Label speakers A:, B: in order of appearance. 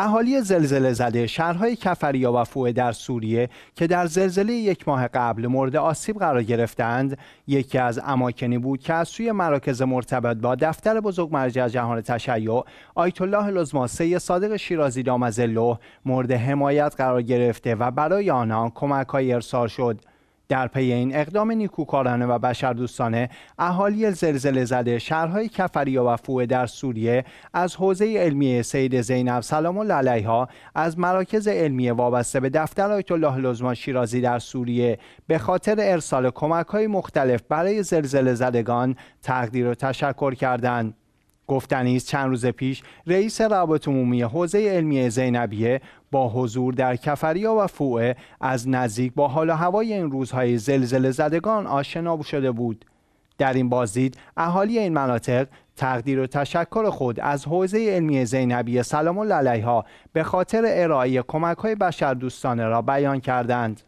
A: اهالی زلزله زده شهرهای کفریا و فوه در سوریه که در زلزله یک ماه قبل مورد آسیب قرار گرفتند یکی از اماکنی بود که از سوی مراکز مرتبط با دفتر بزرگ مرجع جهان تشیع آیت الله لزماسه صادق شیرازی دامزلو مورد حمایت قرار گرفته و برای آنها کمک های ارسال شد در پی این اقدام نیکوکارانه و بشردوستانه اهالی زلزله زده شهرهای کفریا و فوه در سوریه از حوزه علمی سید زینب سلام و علیها از مراکز علمی وابسته به دفتر آیت الله لزمان شیرازی در سوریه به خاطر ارسال کمک های مختلف برای زلزله زدگان تقدیر و تشکر کردند گفتنی است چند روز پیش رئیس روابط عمومی حوزه علمی زینبیه با حضور در کفریا و فوعه از نزدیک با حال و هوای این روزهای زلزله زدگان آشنا شده بود در این بازدید اهالی این مناطق تقدیر و تشکر خود از حوزه علمی زینبی سلام الله علیها به خاطر ارائه کمک های بشردوستانه را بیان کردند.